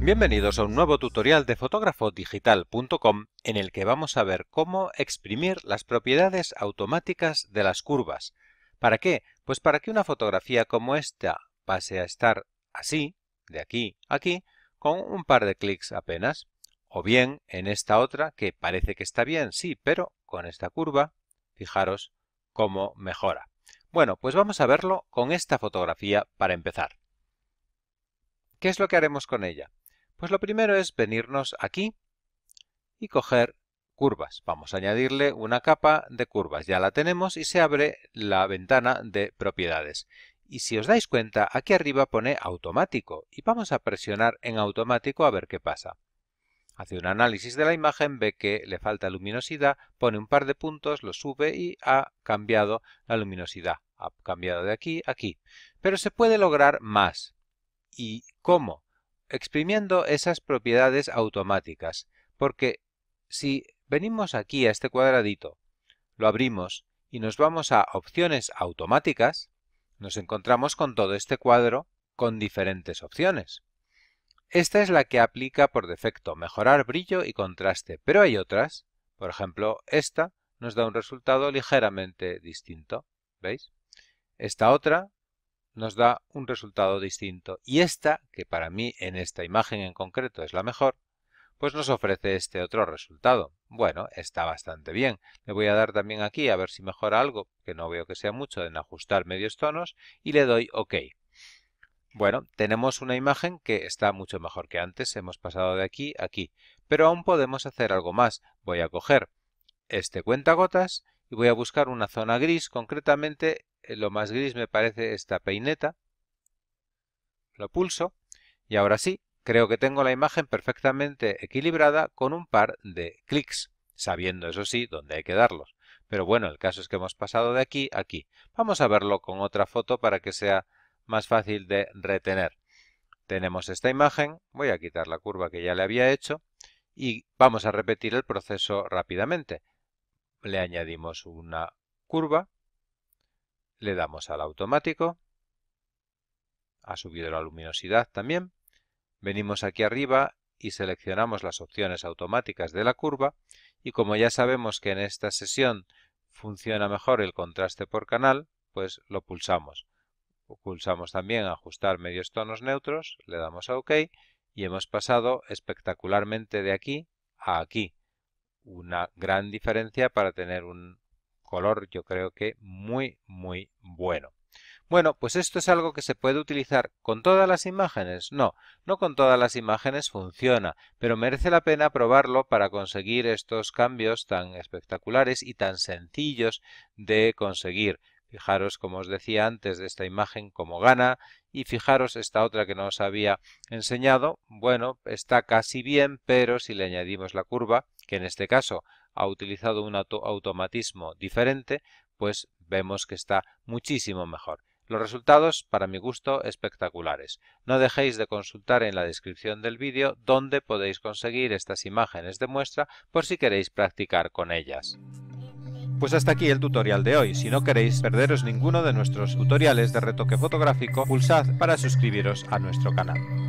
Bienvenidos a un nuevo tutorial de fotografodigital.com en el que vamos a ver cómo exprimir las propiedades automáticas de las curvas. ¿Para qué? Pues para que una fotografía como esta pase a estar así, de aquí a aquí, con un par de clics apenas. O bien en esta otra que parece que está bien, sí, pero con esta curva, fijaros cómo mejora. Bueno, pues vamos a verlo con esta fotografía para empezar. ¿Qué es lo que haremos con ella? Pues lo primero es venirnos aquí y coger curvas. Vamos a añadirle una capa de curvas. Ya la tenemos y se abre la ventana de propiedades. Y si os dais cuenta, aquí arriba pone automático y vamos a presionar en automático a ver qué pasa. Hace un análisis de la imagen, ve que le falta luminosidad, pone un par de puntos, lo sube y ha cambiado la luminosidad. Ha cambiado de aquí a aquí. Pero se puede lograr más. ¿Y cómo? exprimiendo esas propiedades automáticas, porque si venimos aquí a este cuadradito, lo abrimos y nos vamos a opciones automáticas, nos encontramos con todo este cuadro con diferentes opciones. Esta es la que aplica por defecto mejorar brillo y contraste, pero hay otras, por ejemplo, esta nos da un resultado ligeramente distinto, ¿veis? Esta otra nos da un resultado distinto. Y esta, que para mí en esta imagen en concreto es la mejor, pues nos ofrece este otro resultado. Bueno, está bastante bien. Le voy a dar también aquí a ver si mejora algo, que no veo que sea mucho, en ajustar medios tonos, y le doy OK. Bueno, tenemos una imagen que está mucho mejor que antes, hemos pasado de aquí a aquí, pero aún podemos hacer algo más. Voy a coger este cuentagotas y voy a buscar una zona gris, concretamente eh, lo más gris me parece esta peineta. Lo pulso y ahora sí, creo que tengo la imagen perfectamente equilibrada con un par de clics, sabiendo eso sí dónde hay que darlos. Pero bueno, el caso es que hemos pasado de aquí a aquí. Vamos a verlo con otra foto para que sea más fácil de retener. Tenemos esta imagen, voy a quitar la curva que ya le había hecho y vamos a repetir el proceso rápidamente. Le añadimos una curva, le damos al automático. Ha subido la luminosidad también. Venimos aquí arriba y seleccionamos las opciones automáticas de la curva y como ya sabemos que en esta sesión funciona mejor el contraste por canal, pues lo pulsamos. Pulsamos también ajustar medios tonos neutros, le damos a OK y hemos pasado espectacularmente de aquí a aquí. Una gran diferencia para tener un color yo creo que muy, muy bueno. Bueno, pues esto es algo que se puede utilizar con todas las imágenes. No, no con todas las imágenes funciona, pero merece la pena probarlo para conseguir estos cambios tan espectaculares y tan sencillos de conseguir. Fijaros, como os decía antes, de esta imagen como gana y fijaros esta otra que no os había enseñado. Bueno, está casi bien, pero si le añadimos la curva, que en este caso ha utilizado un automatismo diferente, pues vemos que está muchísimo mejor. Los resultados, para mi gusto, espectaculares. No dejéis de consultar en la descripción del vídeo donde podéis conseguir estas imágenes de muestra por si queréis practicar con ellas. Pues hasta aquí el tutorial de hoy. Si no queréis perderos ninguno de nuestros tutoriales de retoque fotográfico, pulsad para suscribiros a nuestro canal.